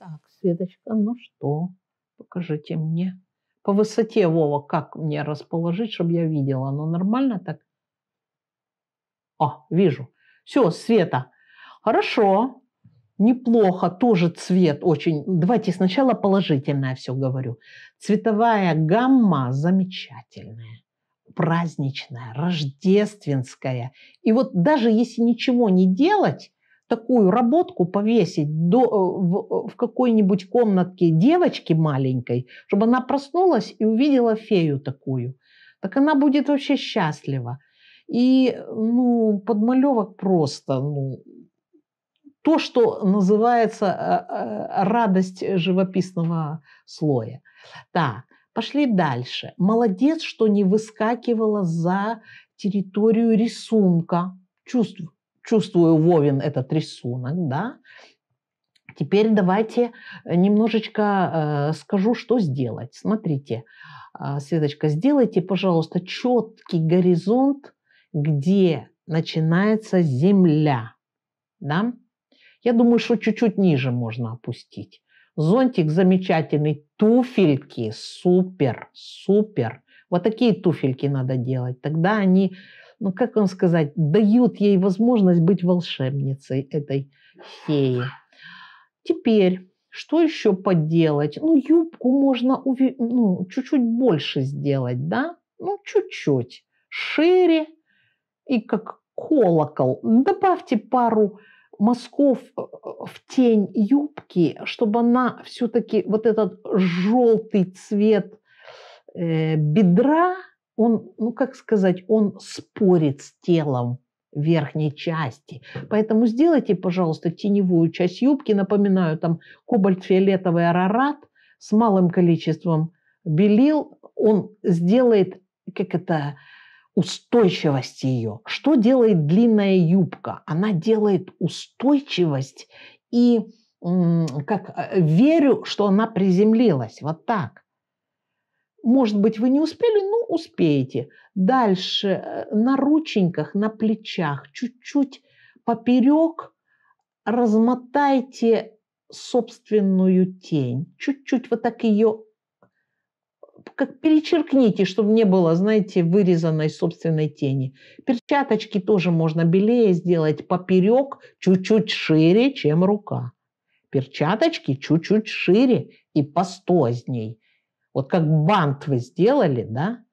Так, Светочка, ну что, покажите мне. По высоте, Вова, как мне расположить, чтобы я видела? Ну, нормально так? О, а, вижу. Все, Света, хорошо, неплохо, тоже цвет очень. Давайте сначала положительное все говорю. Цветовая гамма замечательная праздничная, рождественская. И вот даже если ничего не делать, такую работку повесить до, э, в, э, в какой-нибудь комнатке девочки маленькой, чтобы она проснулась и увидела фею такую. Так она будет вообще счастлива. И ну, подмалевок просто, ну, то, что называется э, радость живописного слоя. Да, пошли дальше. Молодец, что не выскакивала за территорию рисунка, Чувствую чувствую Вовин этот рисунок, да. Теперь давайте э, немножечко э, скажу, что сделать. Смотрите, э, Светочка, сделайте, пожалуйста, четкий горизонт, где начинается земля, да. Я думаю, что чуть-чуть ниже можно опустить. Зонтик замечательный, туфельки супер, супер. Вот такие туфельки надо делать. Тогда они ну как вам сказать, дают ей возможность быть волшебницей этой феи. Теперь что еще поделать? Ну, юбку можно уви... Ну, чуть-чуть больше сделать, да? Ну, чуть-чуть. Шире и как колокол. Добавьте пару мазков э, э, в тень юбки, чтобы она все-таки вот этот желтый цвет э, бедра – он, ну как сказать, он спорит с телом верхней части. Поэтому сделайте, пожалуйста, теневую часть юбки. Напоминаю, там кобальт-фиолетовый арарат с малым количеством белил. Он сделает, как это, устойчивость ее. Что делает длинная юбка? Она делает устойчивость и как э, верю, что она приземлилась. Вот так. Может быть, вы не успели, но успеете. Дальше э, на рученьках, на плечах, чуть-чуть поперек размотайте собственную тень. Чуть-чуть вот так ее как перечеркните, чтобы не было, знаете, вырезанной собственной тени. Перчаточки тоже можно белее сделать поперек, чуть-чуть шире, чем рука. Перчаточки чуть-чуть шире и постозней. Вот как бант вы сделали, да?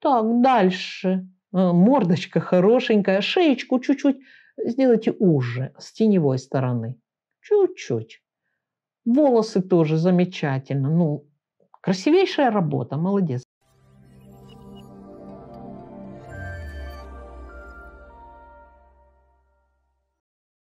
Так, дальше. Э, мордочка хорошенькая, шеечку чуть-чуть сделайте уже с теневой стороны. Чуть-чуть. Волосы тоже замечательно. Ну, красивейшая работа, молодец.